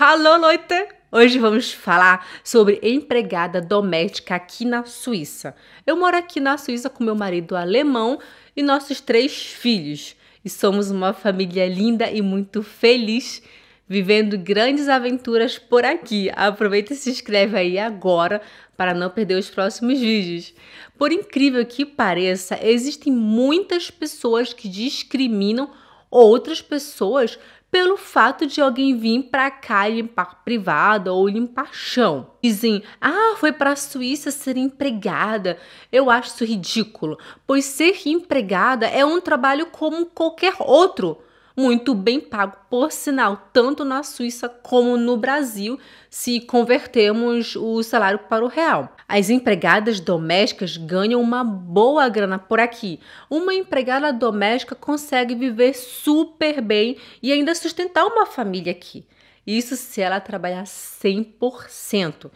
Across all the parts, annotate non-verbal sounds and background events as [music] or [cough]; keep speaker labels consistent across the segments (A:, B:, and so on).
A: Alô Leute! Hoje vamos falar sobre empregada doméstica aqui na Suíça. Eu moro aqui na Suíça com meu marido alemão e nossos três filhos. E somos uma família linda e muito feliz, vivendo grandes aventuras por aqui. Aproveita e se inscreve aí agora para não perder os próximos vídeos. Por incrível que pareça, existem muitas pessoas que discriminam outras pessoas pelo fato de alguém vir para cá limpar privada ou limpar chão. Dizem, ah, foi para a Suíça ser empregada. Eu acho isso ridículo, pois ser empregada é um trabalho como qualquer outro muito bem pago, por sinal, tanto na Suíça como no Brasil, se convertermos o salário para o real. As empregadas domésticas ganham uma boa grana por aqui. Uma empregada doméstica consegue viver super bem e ainda sustentar uma família aqui. Isso se ela trabalhar 100%.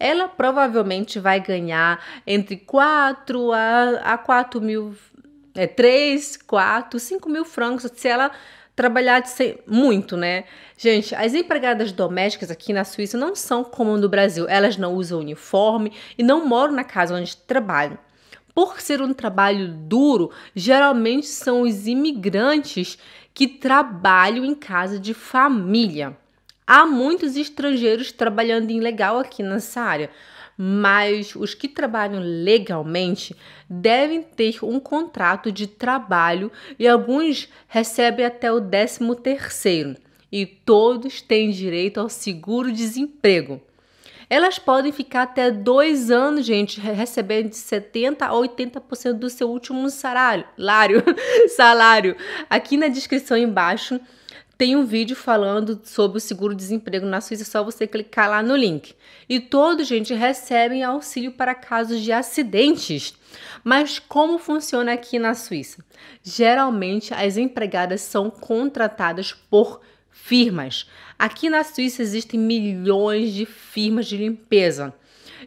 A: Ela provavelmente vai ganhar entre 4 a, a 4 mil, é, 3, 4, 5 mil francos se ela trabalhar de ser muito, né? Gente, as empregadas domésticas aqui na Suíça não são como no Brasil. Elas não usam uniforme e não moram na casa onde trabalham. Por ser um trabalho duro, geralmente são os imigrantes que trabalham em casa de família. Há muitos estrangeiros trabalhando ilegal aqui nessa área mas os que trabalham legalmente devem ter um contrato de trabalho e alguns recebem até o 13 terceiro e todos têm direito ao seguro-desemprego. Elas podem ficar até dois anos, gente, recebendo de 70% a 80% do seu último salário. [laughs] salário. Aqui na descrição embaixo tem um vídeo falando sobre o seguro-desemprego na Suíça, é só você clicar lá no link. E todos, gente, recebem auxílio para casos de acidentes. Mas como funciona aqui na Suíça? Geralmente as empregadas são contratadas por firmas. Aqui na Suíça existem milhões de firmas de limpeza.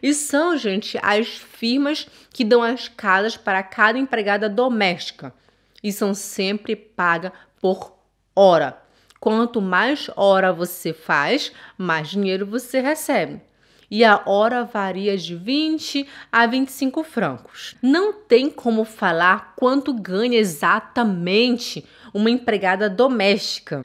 A: E são, gente, as firmas que dão as casas para cada empregada doméstica. E são sempre pagas por hora. Quanto mais hora você faz, mais dinheiro você recebe. E a hora varia de 20 a 25 francos. Não tem como falar quanto ganha exatamente uma empregada doméstica.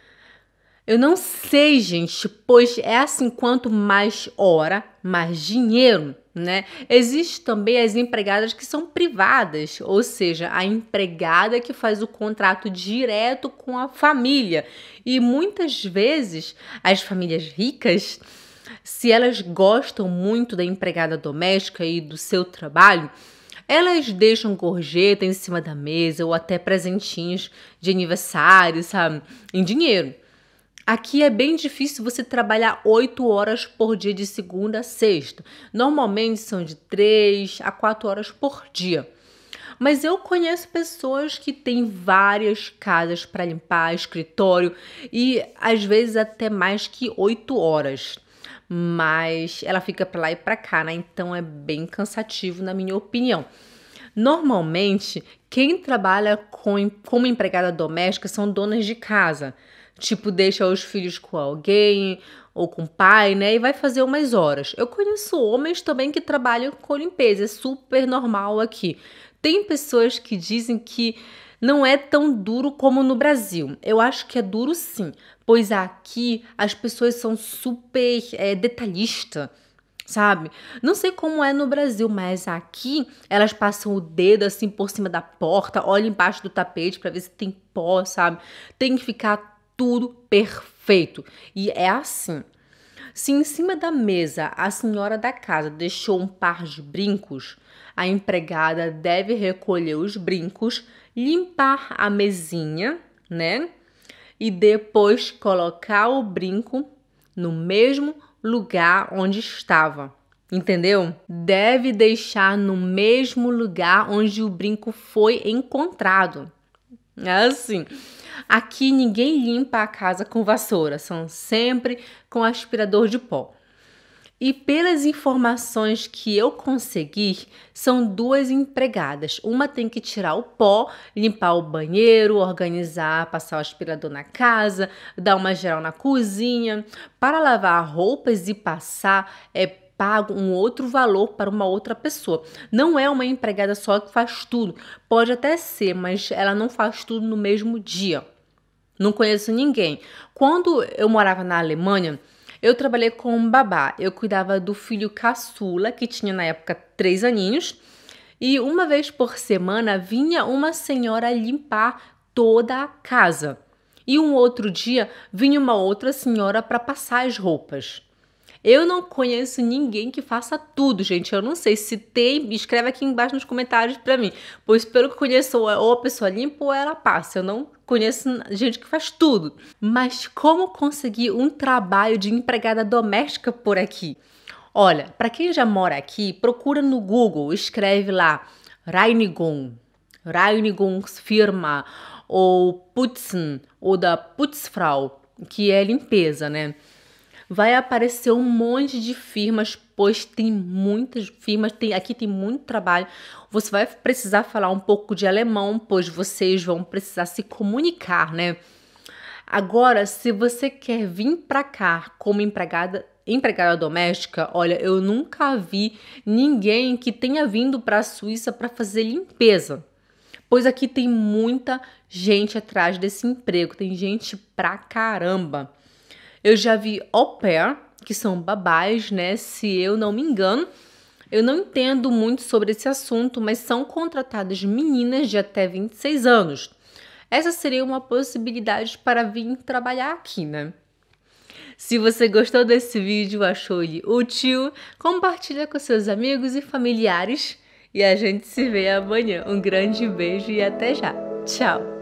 A: Eu não sei, gente, pois é assim: quanto mais hora, mais dinheiro né? Existe também as empregadas que são privadas, ou seja, a empregada que faz o contrato direto com a família. E muitas vezes as famílias ricas, se elas gostam muito da empregada doméstica e do seu trabalho, elas deixam gorjeta em cima da mesa ou até presentinhos de aniversário, sabe? Em dinheiro. Aqui é bem difícil você trabalhar 8 horas por dia de segunda a sexta. Normalmente são de 3 a 4 horas por dia. Mas eu conheço pessoas que têm várias casas para limpar, escritório e às vezes até mais que 8 horas. Mas ela fica para lá e para cá, né? Então é bem cansativo, na minha opinião. Normalmente, quem trabalha com, como empregada doméstica são donas de casa tipo, deixa os filhos com alguém ou com o pai, né? E vai fazer umas horas. Eu conheço homens também que trabalham com limpeza, é super normal aqui. Tem pessoas que dizem que não é tão duro como no Brasil. Eu acho que é duro sim, pois aqui as pessoas são super é, detalhistas sabe? Não sei como é no Brasil, mas aqui elas passam o dedo assim por cima da porta, olham embaixo do tapete para ver se tem pó, sabe? Tem que ficar tudo perfeito. E é assim. Se em cima da mesa a senhora da casa deixou um par de brincos, a empregada deve recolher os brincos, limpar a mesinha, né? E depois colocar o brinco no mesmo lugar onde estava. Entendeu? Deve deixar no mesmo lugar onde o brinco foi encontrado. É assim. Aqui ninguém limpa a casa com vassoura, são sempre com aspirador de pó. E pelas informações que eu consegui, são duas empregadas. Uma tem que tirar o pó, limpar o banheiro, organizar, passar o aspirador na casa, dar uma geral na cozinha. Para lavar roupas e passar é, pago um outro valor para uma outra pessoa. Não é uma empregada só que faz tudo. Pode até ser, mas ela não faz tudo no mesmo dia. Não conheço ninguém. Quando eu morava na Alemanha, eu trabalhei com um babá. Eu cuidava do filho caçula, que tinha na época três aninhos. E uma vez por semana vinha uma senhora limpar toda a casa. E um outro dia vinha uma outra senhora para passar as roupas. Eu não conheço ninguém que faça tudo, gente. Eu não sei se tem. Escreve aqui embaixo nos comentários para mim. Pois pelo que conheço, é, ou a pessoa limpa ou ela passa. Eu não conheço gente que faz tudo. Mas como conseguir um trabalho de empregada doméstica por aqui? Olha, para quem já mora aqui, procura no Google, escreve lá Reinigung, Reinigungsfirma ou Putzen ou da Putzfrau, que é limpeza, né? vai aparecer um monte de firmas, pois tem muitas firmas, tem, aqui tem muito trabalho. Você vai precisar falar um pouco de alemão, pois vocês vão precisar se comunicar, né? Agora, se você quer vir para cá como empregada, empregada doméstica, olha, eu nunca vi ninguém que tenha vindo para a Suíça para fazer limpeza. Pois aqui tem muita gente atrás desse emprego, tem gente pra caramba. Eu já vi au pair, que são babás, né? Se eu não me engano. Eu não entendo muito sobre esse assunto, mas são contratadas meninas de até 26 anos. Essa seria uma possibilidade para vir trabalhar aqui, né? Se você gostou desse vídeo, achou ele útil, compartilha com seus amigos e familiares e a gente se vê amanhã. Um grande beijo e até já. Tchau.